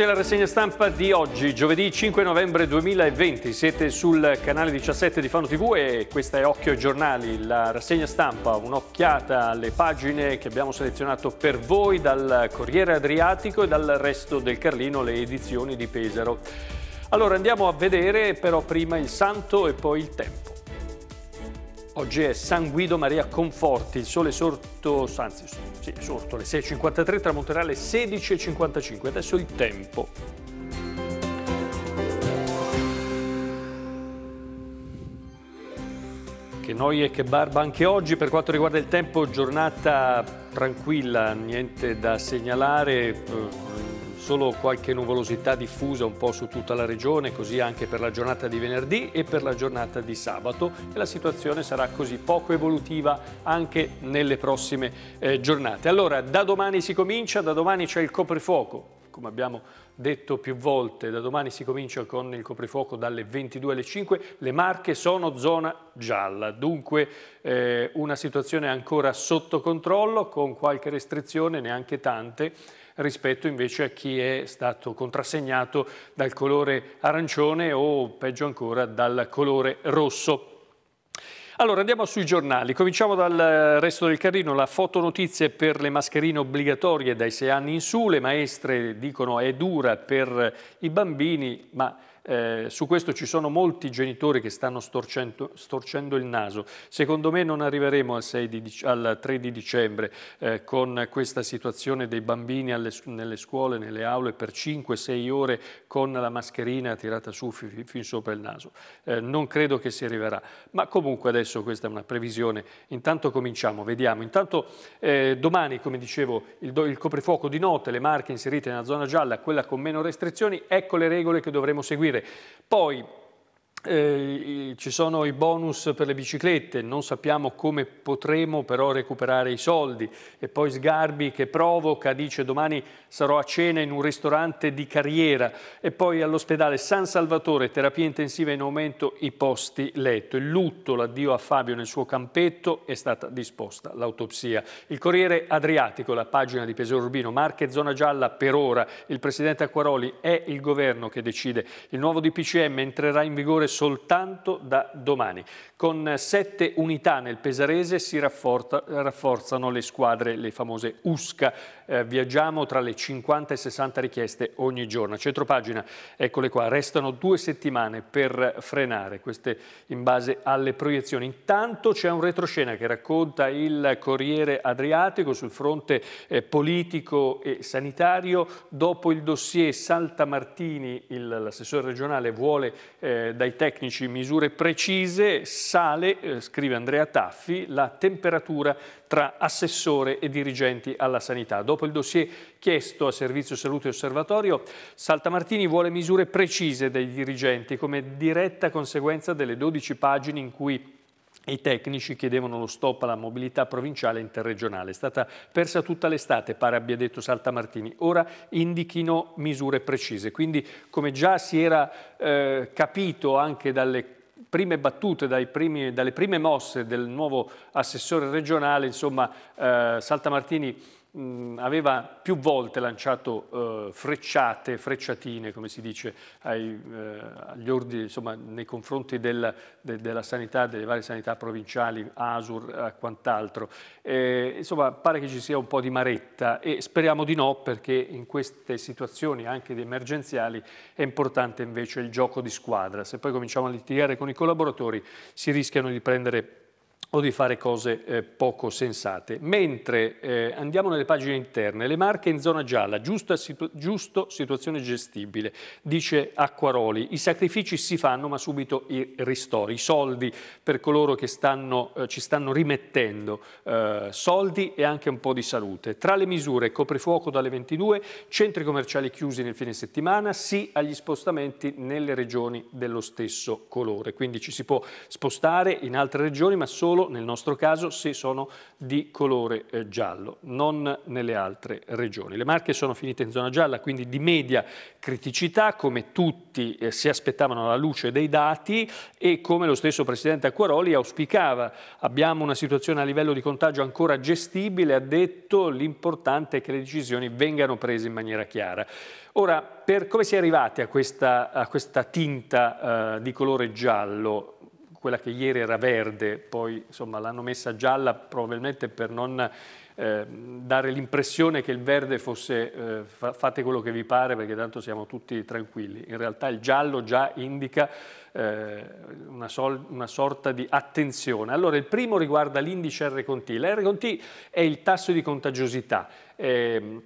benvenuti alla rassegna stampa di oggi, giovedì 5 novembre 2020. Siete sul canale 17 di Fano TV e questa è Occhio ai giornali, la rassegna stampa, un'occhiata alle pagine che abbiamo selezionato per voi dal Corriere Adriatico e dal resto del Carlino, le edizioni di Pesaro. Allora andiamo a vedere però prima il santo e poi il tempo. Oggi è San Guido Maria Conforti, il sole sorto, anzi sì, sorto alle 6.53, tramonterà alle 16.55. Adesso il tempo. Che noie e che barba anche oggi. Per quanto riguarda il tempo, giornata tranquilla, niente da segnalare eh, solo qualche nuvolosità diffusa un po' su tutta la regione, così anche per la giornata di venerdì e per la giornata di sabato e la situazione sarà così poco evolutiva anche nelle prossime eh, giornate. Allora, da domani si comincia, da domani c'è il coprifuoco, come abbiamo detto più volte, da domani si comincia con il coprifuoco dalle 22 alle 5, le Marche sono zona gialla, dunque eh, una situazione ancora sotto controllo con qualche restrizione, neanche tante, rispetto invece a chi è stato contrassegnato dal colore arancione o peggio ancora dal colore rosso. Allora andiamo sui giornali, cominciamo dal eh, resto del carrino, la fotonotizie per le mascherine obbligatorie dai 6 anni in su, le maestre dicono è dura per i bambini, ma eh, su questo ci sono molti genitori che stanno storcendo, storcendo il naso. Secondo me non arriveremo al, di, al 3 di dicembre eh, con questa situazione dei bambini alle, nelle scuole, nelle aule per 5-6 ore con la mascherina tirata su fin, fin sopra il naso. Eh, non credo che si arriverà. Ma comunque adesso questa è una previsione. Intanto cominciamo, vediamo. Intanto eh, domani, come dicevo, il, il coprifuoco di notte, le marche inserite nella zona gialla, quella con meno restrizioni, ecco le regole che dovremo seguire. Poi eh, ci sono i bonus per le biciclette, non sappiamo come potremo però recuperare i soldi. E poi Sgarbi che provoca, dice domani sarò a cena in un ristorante di carriera. E poi all'ospedale San Salvatore, terapia intensiva in aumento, i posti letto. Il lutto, l'addio a Fabio nel suo campetto, è stata disposta l'autopsia. Il Corriere Adriatico, la pagina di Pesaro Urbino, Marche zona gialla per ora. Il presidente Acquaroli è il governo che decide. Il nuovo DPCM entrerà in vigore soltanto da domani. Con sette unità nel Pesarese si rafforza, rafforzano le squadre, le famose USCA. Eh, viaggiamo tra le 50 e 60 richieste ogni giorno. Centropagina, eccole qua, restano due settimane per frenare, queste in base alle proiezioni. Intanto c'è un retroscena che racconta il Corriere Adriatico sul fronte eh, politico e sanitario. Dopo il dossier Saltamartini, l'assessore regionale vuole eh, dai tecnici misure precise, sale, eh, scrive Andrea Taffi, la temperatura tra assessore e dirigenti alla sanità. Dopo il dossier chiesto a Servizio Salute e Osservatorio, Saltamartini vuole misure precise dai dirigenti come diretta conseguenza delle 12 pagine in cui i tecnici chiedevano lo stop alla mobilità provinciale e interregionale. È stata persa tutta l'estate, pare abbia detto Saltamartini. Ora indichino misure precise. Quindi, come già si era eh, capito anche dalle prime battute, primi, dalle prime mosse del nuovo assessore regionale, insomma, eh, Saltamartini mh, mm, aveva più volte lanciato eh, frecciate, frecciatine, come si dice, ai, eh, agli ordini, insomma, nei confronti del, de, della sanità, delle varie sanità provinciali, ASUR, a quant'altro. Eh, insomma, pare che ci sia un po' di maretta e speriamo di no, perché in queste situazioni, anche di emergenziali, è importante invece il gioco di squadra. Se poi cominciamo a litigare con i collaboratori, si rischiano di prendere o di fare cose eh, poco sensate. Mentre eh, andiamo nelle pagine interne, le Marche in zona gialla, giusta, situ giusto situazione gestibile, dice Acquaroli, i sacrifici si fanno ma subito i ristori, i soldi per coloro che stanno, eh, ci stanno rimettendo, eh, soldi e anche un po' di salute. Tra le misure coprifuoco dalle 22, centri commerciali chiusi nel fine settimana, sì agli spostamenti nelle regioni dello stesso colore, quindi ci si può spostare in altre regioni ma solo solo nel nostro caso se sono di colore eh, giallo, non nelle altre regioni. Le Marche sono finite in zona gialla, quindi di media criticità, come tutti eh, si aspettavano alla luce dei dati e come lo stesso Presidente Acquaroli auspicava. Abbiamo una situazione a livello di contagio ancora gestibile, ha detto l'importante è che le decisioni vengano prese in maniera chiara. Ora, per come si è arrivati a questa, a questa tinta eh, di colore giallo? quella che ieri era verde, poi l'hanno messa gialla probabilmente per non eh, dare l'impressione che il verde fosse eh, fate quello che vi pare perché tanto siamo tutti tranquilli. In realtà il giallo già indica eh, una, sol, una, sorta di attenzione. Allora il primo riguarda l'indice R con T. con T è il tasso di contagiosità. Ehm,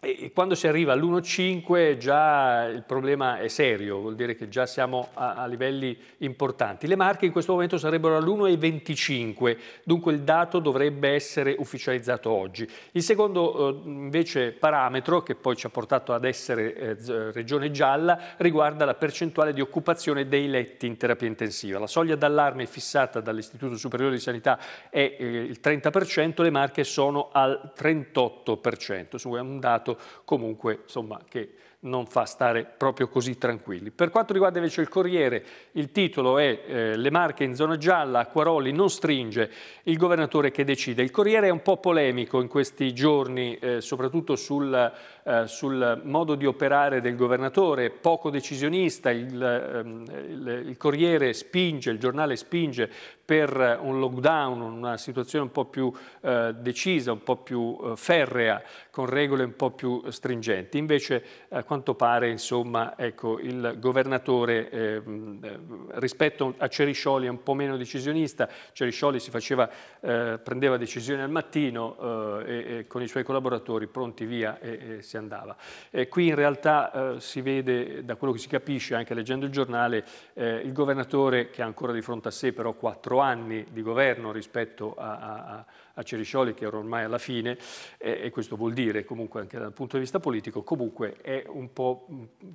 e quando si arriva all'1,5 già il problema è serio, vuol dire che già siamo a, a livelli importanti. Le marche in questo momento sarebbero all'1,25, dunque il dato dovrebbe essere ufficializzato oggi. Il secondo eh, invece parametro, che poi ci ha portato ad essere eh, regione gialla, riguarda la percentuale di occupazione dei letti in terapia intensiva. La soglia d'allarme fissata dall'Istituto Superiore di Sanità è eh, il 30%, le marche sono al 38%, su un dato risultato comunque insomma, che non fa stare proprio così tranquilli. Per quanto riguarda invece il Corriere, il titolo è eh, Le Marche in zona gialla, Acquaroli non stringe, il governatore che decide. Il Corriere è un po' polemico in questi giorni, eh, soprattutto sul, eh, sul, modo di operare del governatore, poco decisionista, il, ehm, il, il Corriere spinge, il giornale spinge per un lockdown, una situazione un po' più eh, decisa, un po' più eh, ferrea, con regole un po' più stringenti. Invece, a quanto pare, insomma, ecco, il governatore ehm, eh, rispetto a Ceriscioli è un po' meno decisionista. Ceriscioli faceva, eh, prendeva decisioni al mattino eh, e, e, con i suoi collaboratori pronti via e, e si andava. E qui in realtà eh, si vede, da quello che si capisce anche leggendo il giornale, il governatore che ha ancora di fronte a sé però quattro quattro anni di governo rispetto a, a, a Ceriscioli che era ormai alla fine e, e, questo vuol dire comunque anche dal punto di vista politico, comunque è un po'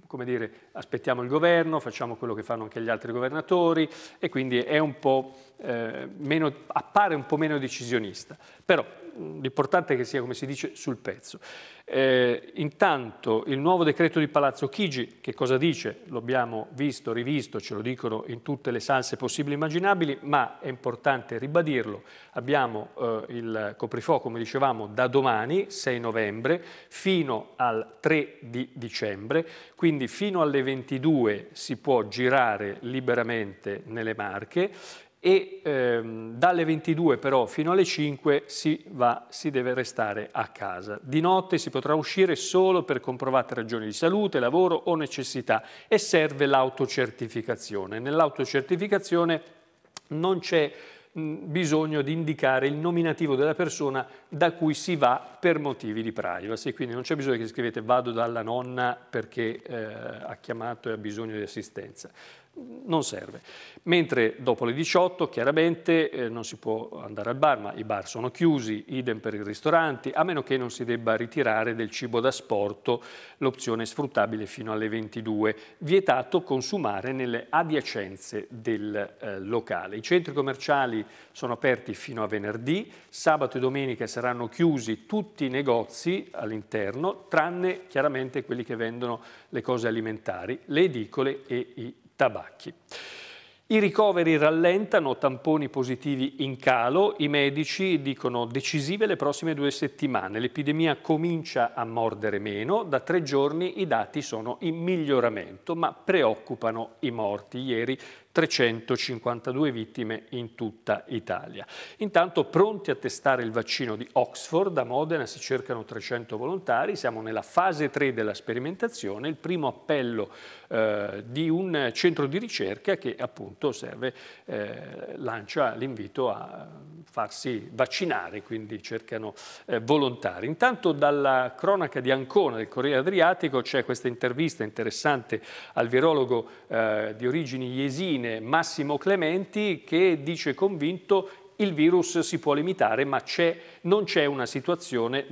come dire aspettiamo il governo, facciamo quello che fanno anche gli altri governatori e quindi è un po' eh, meno, appare un po' meno decisionista, però l'importante è che sia, come si dice, sul pezzo. Eh, intanto il nuovo decreto di Palazzo Chigi, che cosa dice? L'abbiamo visto, rivisto, ce lo dicono in tutte le salse possibili e immaginabili, ma è importante ribadirlo. Abbiamo eh, il coprifuoco, come dicevamo, da domani, 6 novembre, fino al 3 di dicembre, quindi fino alle 22 si può girare liberamente nelle Marche e ehm, dalle 22 però fino alle 5 si, va, si deve restare a casa. Di notte si potrà uscire solo per comprovate ragioni di salute, lavoro o necessità e serve l'autocertificazione. Nell'autocertificazione non c'è bisogno di indicare il nominativo della persona da cui si va per motivi di privacy, quindi non c'è bisogno che scrivete vado dalla nonna perché eh, ha chiamato e ha bisogno di assistenza non serve. Mentre dopo le 18 chiaramente eh, non si può andare al bar, ma i bar sono chiusi, idem per i ristoranti, a meno che non si debba ritirare del cibo da sporto l'opzione sfruttabile fino alle 22. Vietato consumare nelle adiacenze del eh, locale. I centri commerciali sono aperti fino a venerdì, sabato e domenica saranno chiusi tutti i negozi all'interno, tranne chiaramente quelli che vendono le cose alimentari, le edicole e i tabacchi. I ricoveri rallentano, tamponi positivi in calo, i medici dicono decisive le prossime due settimane, l'epidemia comincia a mordere meno, da tre giorni i dati sono in miglioramento ma preoccupano i morti. Ieri 352 vittime in tutta Italia. Intanto pronti a testare il vaccino di Oxford, a Modena si cercano 300 volontari, siamo nella fase 3 della sperimentazione, il primo appello eh, di un centro di ricerca che appunto serve, eh, lancia l'invito a farsi vaccinare, quindi cercano eh, volontari. Intanto dalla cronaca di Ancona del Corriere Adriatico c'è questa intervista interessante al virologo eh, di origini iesine fine Massimo Clementi che dice convinto il virus si può limitare ma non c'è una, una situazione,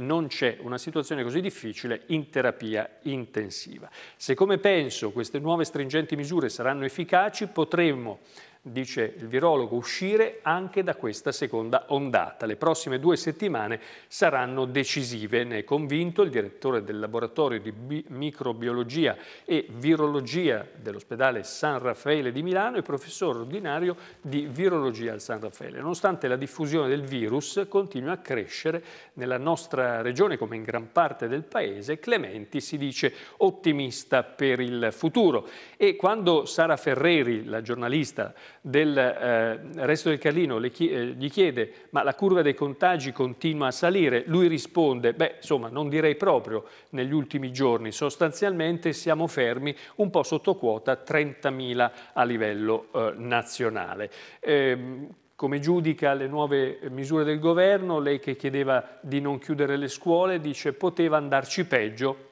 così difficile in terapia intensiva. Se come penso queste nuove stringenti misure saranno efficaci potremmo dice il virologo, uscire anche da questa seconda ondata. Le prossime due settimane saranno decisive, ne è convinto il direttore del laboratorio di microbiologia e virologia dell'ospedale San Raffaele di Milano e professore ordinario di virologia al San Raffaele. Nonostante la diffusione del virus continua a crescere nella nostra regione come in gran parte del paese, Clementi si dice ottimista per il futuro e quando Sara Ferreri, la giornalista, del eh, resto del Carlino chi eh, gli chiede ma la curva dei contagi continua a salire, lui risponde beh insomma non direi proprio negli ultimi giorni, sostanzialmente siamo fermi un po' sotto quota 30.000 a livello eh, nazionale. Ehm, come giudica le nuove misure del governo, lei che chiedeva di non chiudere le scuole dice poteva andarci peggio,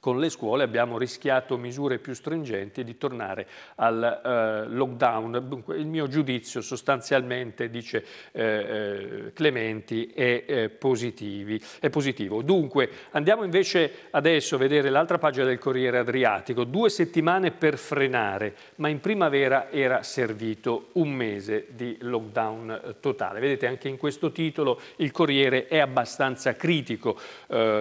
con le scuole abbiamo rischiato misure più stringenti di tornare al eh, lockdown. Il mio giudizio sostanzialmente, dice eh, eh Clementi, è, eh, positivi, è, positivo. Dunque andiamo invece adesso a vedere l'altra pagina del Corriere Adriatico. Due settimane per frenare, ma in primavera era servito un mese di lockdown eh, totale. Vedete anche in questo titolo il Corriere è abbastanza critico.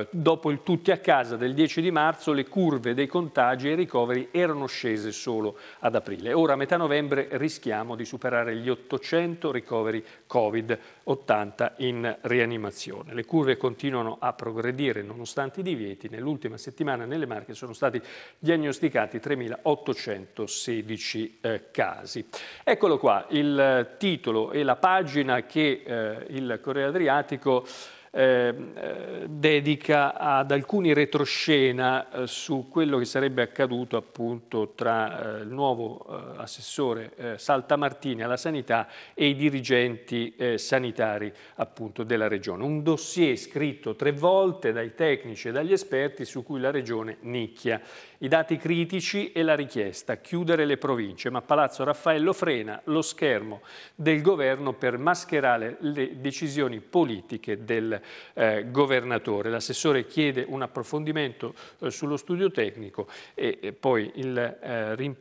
dopo il tutti a casa del 10 di marzo, marzo le curve dei contagi e i ricoveri erano scese solo ad aprile. Ora a metà novembre rischiamo di superare gli 800 ricoveri Covid, 80 in rianimazione. Le curve continuano a progredire nonostante i divieti. Nell'ultima settimana nelle Marche sono stati diagnosticati 3.816 eh, casi. Eccolo qua il titolo e la pagina che eh, il Corriere Adriatico Ehm, eh, dedica ad alcuni retroscena eh, su quello che sarebbe accaduto appunto tra eh, il nuovo eh, assessore eh, Saltamartini alla sanità e i dirigenti eh, sanitari appunto della regione. Un dossier scritto tre volte dai tecnici e dagli esperti su cui la regione nicchia. I dati critici e la richiesta, chiudere le province, ma Palazzo Raffaello frena lo schermo del governo per mascherare le decisioni politiche del eh, governatore. L'assessore chiede un approfondimento eh, sullo studio tecnico e, e poi il eh, rim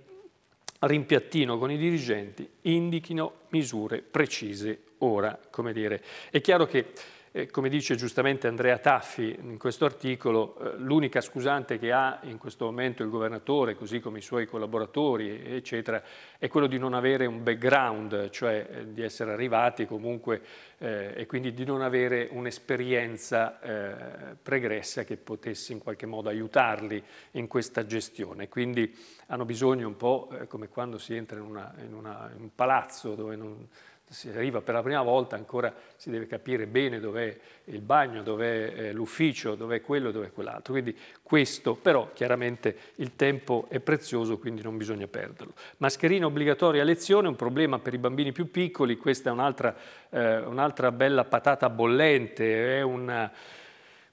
rimpiattino con i dirigenti indichino misure precise ora. Come dire. È chiaro che come dice giustamente Andrea Taffi in questo articolo, eh, l'unica scusante che ha in questo momento il governatore, così come i suoi collaboratori, eccetera, è quello di non avere un background, cioè eh, di essere arrivati comunque eh, e quindi di non avere un'esperienza pregressa che potesse in qualche modo aiutarli in questa gestione. Quindi hanno bisogno un po' come quando si entra in, una, in, una, in un palazzo dove non si arriva per la prima volta, ancora si deve capire bene dov'è il bagno, dov'è eh, l'ufficio, dov'è quello, dov'è quell'altro. Quindi questo, però chiaramente il tempo è prezioso, quindi non bisogna perderlo. Mascherina obbligatoria a lezione, un problema per i bambini più piccoli, questa è un'altra eh, un bella patata bollente, è una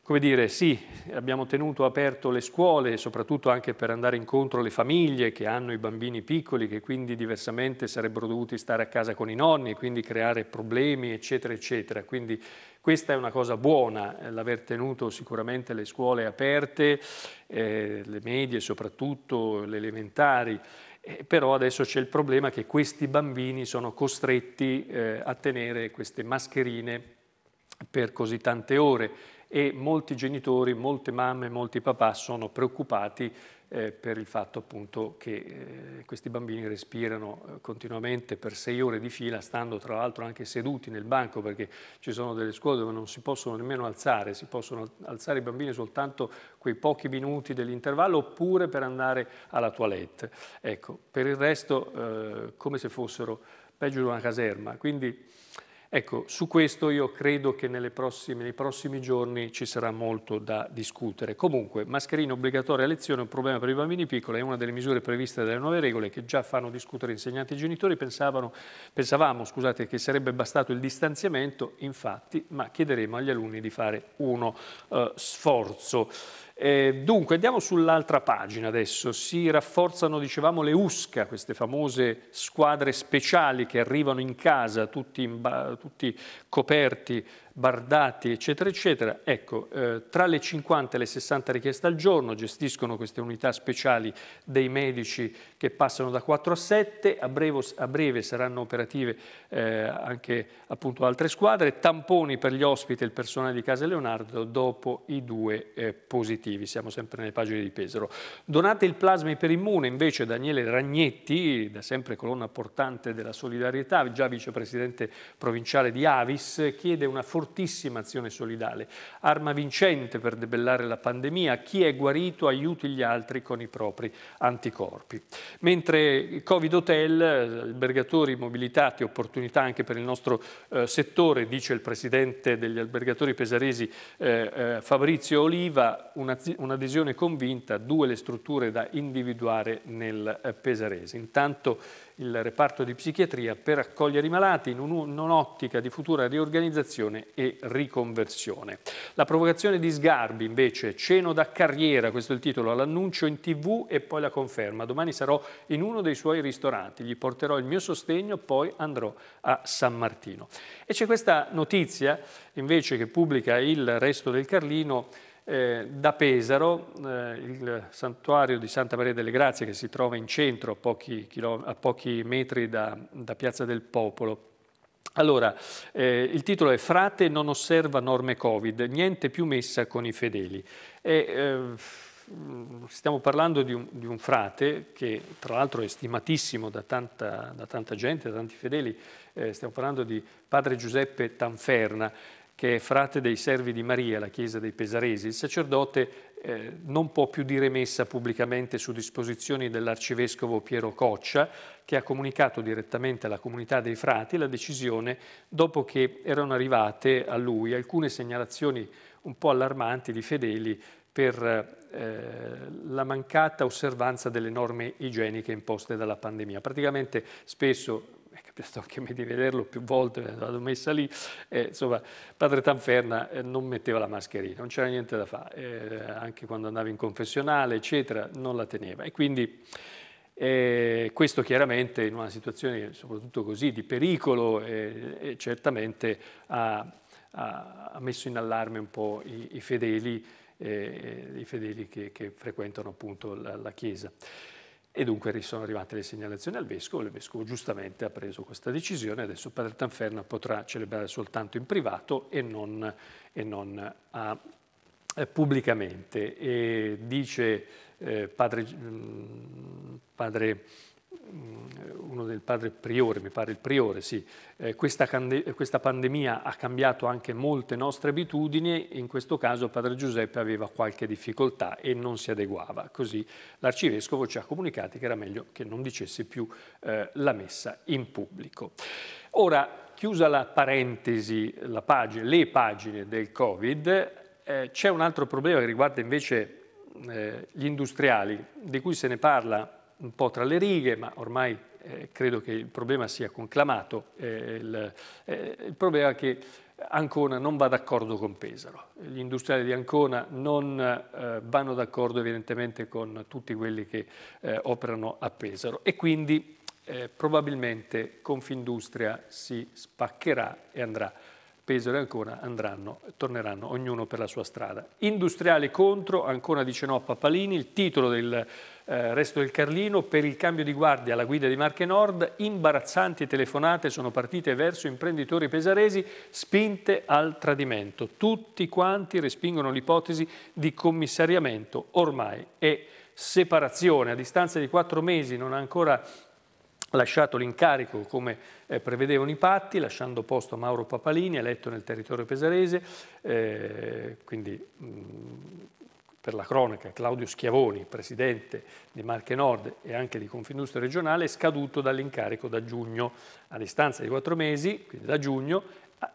come dire, sì, abbiamo tenuto aperto le scuole, soprattutto anche per andare incontro alle famiglie che hanno i bambini piccoli, che quindi diversamente sarebbero dovuti stare a casa con i nonni e quindi creare problemi, eccetera, eccetera. Quindi questa è una cosa buona, eh, l'aver tenuto sicuramente le scuole aperte, eh, le medie soprattutto, le elementari, eh, però adesso c'è il problema che questi bambini sono costretti eh, a tenere queste mascherine per così tante ore e molti genitori, molte mamme, molti papà sono preoccupati eh, per il fatto appunto che eh, questi bambini respirano eh, continuamente per sei ore di fila, stando tra l'altro anche seduti nel banco perché ci sono delle scuole dove non si possono nemmeno alzare, si possono alzare i bambini soltanto quei pochi minuti dell'intervallo oppure per andare alla toilette. Ecco, per il resto eh, come se fossero peggio di una caserma, quindi Ecco, su questo io credo che prossime, nei prossimi giorni ci sarà molto da discutere. Comunque, mascherina obbligatoria a lezione è un problema per i bambini piccoli, è una delle misure previste dalle nuove regole che già fanno discutere insegnanti e genitori. pensavamo scusate, che sarebbe bastato il distanziamento, infatti, ma chiederemo agli alunni di fare uno eh, sforzo. Eh, dunque, andiamo sull'altra pagina adesso. Si rafforzano, dicevamo, le USCA, queste famose squadre speciali che arrivano in casa, tutti, in tutti coperti Bardati, eccetera, eccetera. Ecco, eh, tra le 50 e le 60 richieste al giorno gestiscono queste unità speciali dei medici che passano da 4 a 7, a breve, a breve saranno operative eh, anche appunto altre squadre, tamponi per gli ospiti e il personale di Casa Leonardo dopo i due eh, positivi, siamo sempre nelle pagine di Pesaro. Donate il plasma iperimmune invece Daniele Ragnetti, da sempre colonna portante della solidarietà, già vicepresidente provinciale di Avis, chiede una fortuna fortissima azione solidale, arma vincente per debellare la pandemia, chi è guarito aiuti gli altri con i propri anticorpi. Mentre il Covid Hotel, albergatori, mobilitati, opportunità anche per il nostro eh, settore, dice il presidente degli albergatori pesaresi eh, eh, Fabrizio Oliva, un'adesione convinta, due le strutture da individuare nel eh, pesarese. Intanto il reparto di psichiatria per accogliere i malati in un'ottica di futura riorganizzazione e riconversione. La provocazione di Sgarbi invece, ceno da carriera, questo è il titolo, l'annuncio in tv e poi la conferma. Domani sarò in uno dei suoi ristoranti, gli porterò il mio sostegno, poi andrò a San Martino. E c'è questa notizia invece che pubblica il resto del Carlino eh, da Pesaro, eh, il santuario di Santa Maria delle Grazie che si trova in centro a pochi, a pochi metri da, da Piazza del Popolo. Allora, eh, il titolo è Frate non osserva norme Covid, niente più messa con i fedeli. E, eh, stiamo parlando di un, di un, frate che tra l'altro è stimatissimo da tanta, da tanta gente, da tanti fedeli, eh, stiamo parlando di padre Giuseppe Tanferna che è frate dei servi di Maria, la chiesa dei Pesaresi, il sacerdote eh, non può più dire messa pubblicamente su disposizioni dell'arcivescovo Piero Coccia, che ha comunicato direttamente alla comunità dei frati la decisione dopo che erano arrivate a lui alcune segnalazioni un po' allarmanti di fedeli per eh, la mancata osservanza delle norme igieniche imposte dalla pandemia. Praticamente spesso è capitato anche a me di vederlo più volte, l'ho messa lì, eh, insomma, padre Tanferna eh, non metteva la mascherina, non c'era niente da fare, eh, anche quando andava in confessionale, eccetera, non la teneva. E quindi eh, questo chiaramente in una situazione soprattutto così di pericolo eh, eh, certamente ha, ha, messo in allarme un po' i, i fedeli, i fedeli che, che, frequentano appunto la, la Chiesa. E dunque sono arrivate le segnalazioni al Vescovo, il Vescovo giustamente ha preso questa decisione, adesso Padre Tanferna potrà celebrare soltanto in privato e non, e non a, eh, pubblicamente. E dice eh, padre, mh, mm, padre Mm, uno del padre Priore, mi pare il Priore, sì, eh, questa, questa, pandemia ha cambiato anche molte nostre abitudini, in questo caso padre Giuseppe aveva qualche difficoltà e non si adeguava, così l'arcivescovo ci ha comunicato che era meglio che non dicesse più eh, la messa in pubblico. Ora, chiusa la parentesi, la pagina, le pagine del Covid, eh, c'è un altro problema che riguarda invece eh, gli industriali, di cui se ne parla un po' tra le righe, ma ormai eh, credo che il problema sia conclamato, eh, il, eh, il, problema è che Ancona non va d'accordo con Pesaro. Gli industriali di Ancona non eh, vanno d'accordo evidentemente con tutti quelli che eh, operano a Pesaro e quindi eh, probabilmente Confindustria si spaccherà e andrà Pesaro e Ancona andranno, torneranno ognuno per la sua strada. Industriale contro, Ancona dice no a Papalini, il titolo del eh, resto del Carlino, per il cambio di guardia alla guida di Marche Nord, imbarazzanti telefonate sono partite verso imprenditori pesaresi spinte al tradimento. Tutti quanti respingono l'ipotesi di commissariamento ormai è separazione. A distanza di quattro mesi non ha ancora lasciato l'incarico come eh, prevedevano i patti, lasciando posto a Mauro Papalini, eletto nel territorio pesarese, eh, quindi mh, per la cronaca Claudio Schiavoni, presidente di Marche Nord e anche di Confindustria regionale, è scaduto dall'incarico da giugno. A distanza di quattro mesi, quindi da giugno,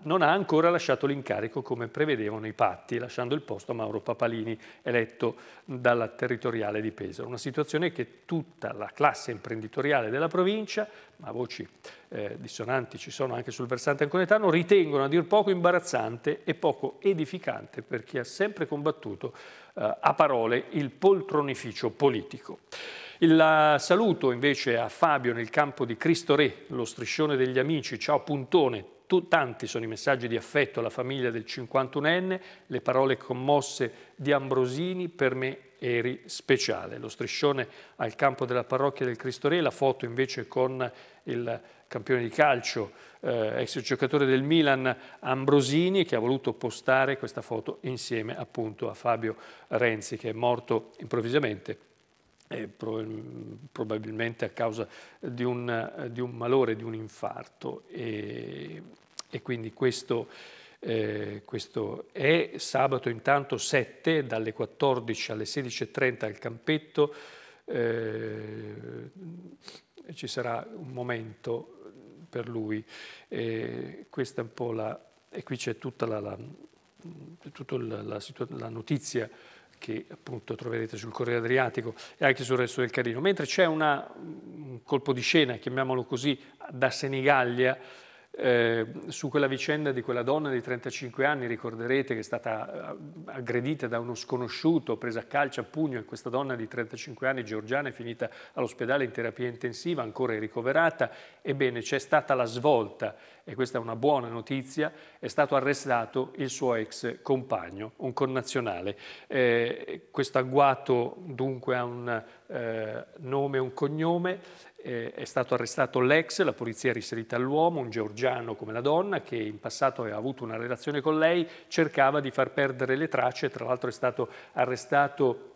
non ha ancora lasciato l'incarico come prevedevano i patti, lasciando il posto a Mauro Papalini, eletto dalla territoriale di Pesaro. Una situazione che tutta la classe imprenditoriale della provincia, ma voci eh, dissonanti ci sono anche sul versante anconetano, ritengono a dir poco imbarazzante e poco edificante per chi ha sempre combattuto eh, a parole il poltronificio politico. Il saluto invece a Fabio nel campo di Cristo Re, lo striscione degli amici, ciao Puntone, tu, tanti sono i messaggi di affetto alla famiglia del 51enne, le parole commosse di Ambrosini, per me eri speciale. Lo striscione al campo della parrocchia del Cristo Re, la foto invece con il campione di calcio, eh, ex giocatore del Milan Ambrosini, che ha voluto postare questa foto insieme appunto a Fabio Renzi, che è morto improvvisamente probabilmente a causa di un, di un, malore, di un infarto. E, e quindi questo, eh, questo, è sabato intanto 7 dalle 14 alle 16.30 al campetto. Eh, ci sarà un momento per lui. Eh, questa è un po' la, e qui c'è tutta la, la, tutta la, la, la notizia che appunto troverete sul Corriere Adriatico e anche sul resto del Carino. Mentre c'è un colpo di scena, chiamiamolo così, da Senigallia, eh, su quella vicenda di quella donna di 35 anni, ricorderete che è stata eh, aggredita da uno sconosciuto, presa a calcio a pugno e questa donna di 35 anni, georgiana, è finita all'ospedale in terapia intensiva, ancora ricoverata. Ebbene, c'è stata la svolta e questa è una buona notizia, è stato arrestato il suo ex compagno, un connazionale. Eh, questo agguato dunque ha un eh, nome e un cognome, eh, è stato arrestato l'ex, la polizia è risalita all'uomo, un georgiano come la donna che in passato aveva avuto una relazione con lei, cercava di far perdere le tracce, tra l'altro è stato arrestato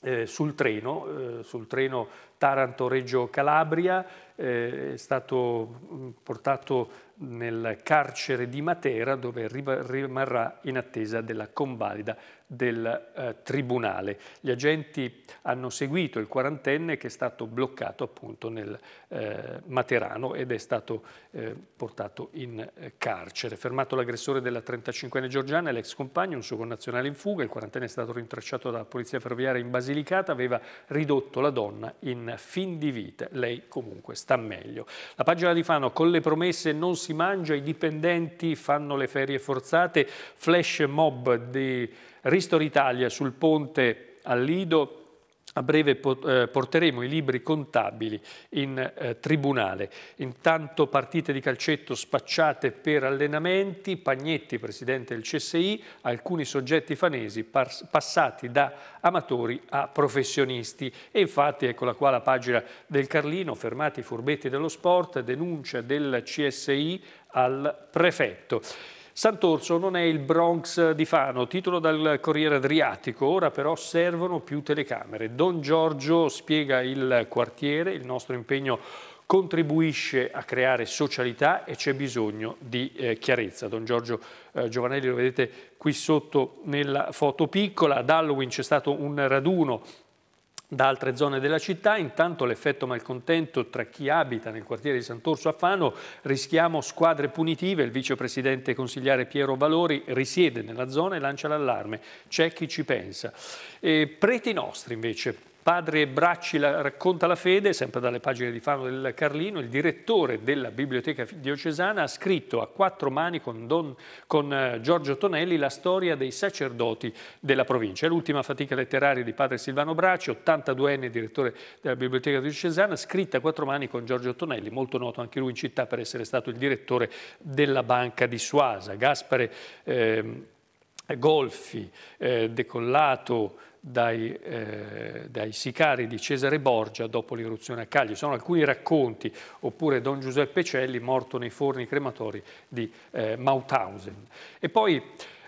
eh, sul treno, eh, sul treno Taranto-Reggio Calabria, eh, è stato mm, portato nel carcere di Matera dove rimarrà in attesa della convalida del eh, tribunale. Gli agenti hanno seguito il quarantenne che è stato bloccato appunto nel eh, Materano ed è stato eh, portato in eh, carcere. Fermato l'aggressore della 35enne Giorgiana, l'ex compagno, un suo connazionale in fuga, il quarantenne è stato rintracciato dalla polizia ferroviaria in Basilicata, aveva ridotto la donna in fin di vita lei comunque sta meglio. La pagina di Fano con le promesse non si mangia, i dipendenti fanno le ferie forzate, flash mob di Ristor Italia sul ponte a Lido a breve eh, porteremo i libri contabili in eh, tribunale. Intanto partite di calcetto spacciate per allenamenti, Pagnetti, presidente del CSI, alcuni soggetti fanesi passati da amatori a professionisti. E infatti eccola qua la pagina del Carlino, fermati i furbetti dello sport, denuncia del CSI al prefetto. Sant'Orso non è il Bronx di Fano, titolo dal Corriere Adriatico, ora però servono più telecamere. Don Giorgio spiega il quartiere, il nostro impegno contribuisce a creare socialità e c'è bisogno di eh, chiarezza. Don Giorgio eh, Giovanelli lo vedete qui sotto nella foto piccola, ad Halloween c'è stato un raduno da altre zone della città, intanto l'effetto malcontento tra chi abita nel quartiere di Sant'Orso a Fano, rischiamo squadre punitive, il vicepresidente consigliere Piero Valori risiede nella zona e lancia l'allarme, c'è chi ci pensa. E preti nostri invece, Padre Bracci la racconta la fede, sempre dalle pagine di Fano del Carlino, il direttore della biblioteca diocesana ha scritto a quattro mani con, Don, con eh, Giorgio Tonelli la storia dei sacerdoti della provincia. È l'ultima fatica letteraria di padre Silvano Bracci, 82enne direttore della biblioteca diocesana, scritta a quattro mani con Giorgio Tonelli, molto noto anche lui in città per essere stato il direttore della banca di Suasa. Gaspare eh, Golfi, eh, Decollato, dai, eh, dai, sicari di Cesare Borgia dopo l'irruzione a Cagli. Sono alcuni racconti, oppure Don Giuseppe Celli morto nei forni crematori di eh, Mauthausen. E poi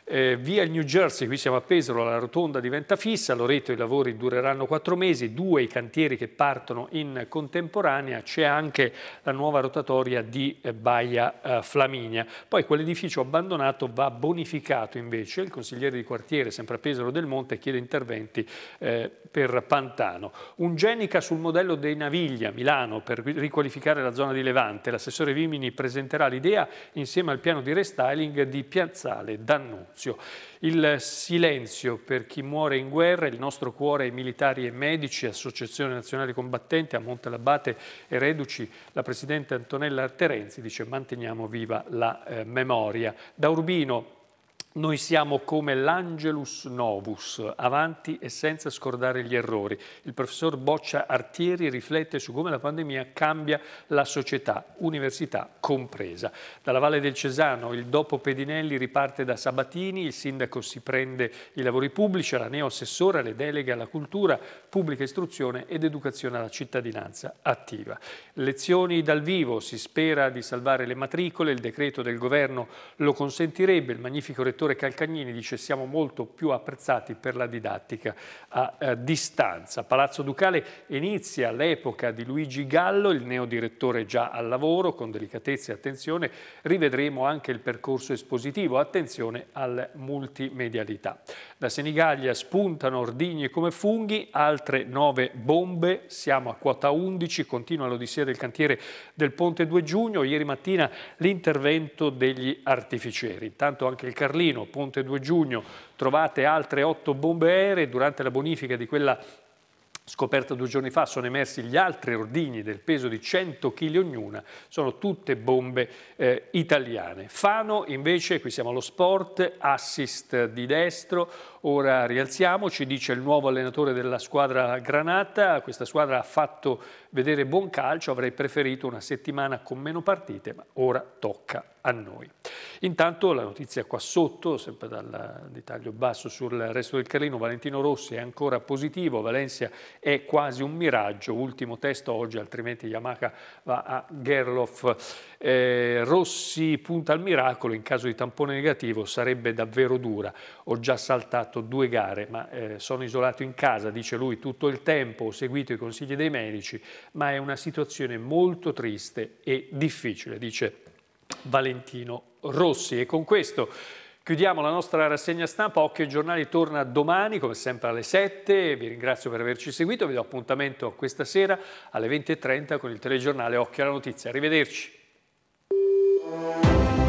eh, via il New Jersey, qui siamo a Pesaro, la rotonda diventa fissa, a Loreto i lavori dureranno quattro mesi, due i cantieri che partono in contemporanea, c'è anche la nuova rotatoria di eh, Baia eh, Flaminia. Poi quell'edificio abbandonato va bonificato invece, il consigliere di quartiere, sempre a Pesaro del Monte, chiede interventi eh, per Pantano. Un Genica sul modello dei Naviglia, Milano, per riqualificare la zona di Levante, l'assessore Vimini presenterà l'idea insieme al piano di restyling di Piazzale Dannu. Lazio. Il silenzio per chi muore in guerra, il nostro cuore ai militari e medici, Associazione Nazionale Combattente a Montelabate e Reduci, la Presidente Antonella Terenzi dice manteniamo viva la eh, memoria. Da Urbino noi siamo come l'angelus novus, avanti e senza scordare gli errori. Il professor Boccia Artieri riflette su come la pandemia cambia la società, università compresa. Dalla Valle del Cesano il dopo Pedinelli riparte da Sabatini, il sindaco si prende i lavori pubblici, la neoassessora le delega alla cultura, pubblica istruzione ed educazione alla cittadinanza attiva. Lezioni dal vivo, si spera di salvare le matricole, il decreto del governo lo consentirebbe, il magnifico rettore direttore Calcagnini dice siamo molto più apprezzati per la didattica a, a eh, distanza. Palazzo Ducale inizia l'epoca di Luigi Gallo, il neodirettore già al lavoro, con delicatezza e attenzione. Rivedremo anche il percorso espositivo, attenzione alla multimedialità. Da Senigallia spuntano ordigni come funghi, altre nove bombe, siamo a quota 11, continua l'odissea del cantiere del Ponte 2 Giugno, ieri mattina l'intervento degli artificieri. Intanto anche il Carlino Torino, Ponte 2 Giugno, trovate altre otto bombe aeree. Durante la bonifica di quella scoperta due giorni fa, sono emersi gli altri ordigni del peso di 100 kg ognuna, sono tutte bombe eh, italiane. Fano invece, qui siamo allo sport, assist di destro, Ora rialziamoci, dice il nuovo allenatore della squadra Granata, questa squadra ha fatto vedere buon calcio, avrei preferito una settimana con meno partite, ma ora tocca a noi. Intanto la notizia qua sotto, sempre dal dettaglio basso sul resto del Carlino, Valentino Rossi è ancora positivo, Valencia è quasi un miraggio, ultimo testo oggi, altrimenti Yamaha va a Gerloff eh, Rossi punta al miracolo, in caso di tampone negativo sarebbe davvero dura, ho già saltato due gare ma eh, sono isolato in casa, dice lui, tutto il tempo ho seguito i consigli dei medici, ma è una situazione molto triste e difficile, dice Valentino Rossi. E con questo chiudiamo la nostra rassegna stampa. Occhio ai giornali torna domani, come sempre alle 7. Vi ringrazio per averci seguito. Vi do appuntamento questa sera alle 20.30 con il telegiornale Occhio alla notizia. Arrivederci. Música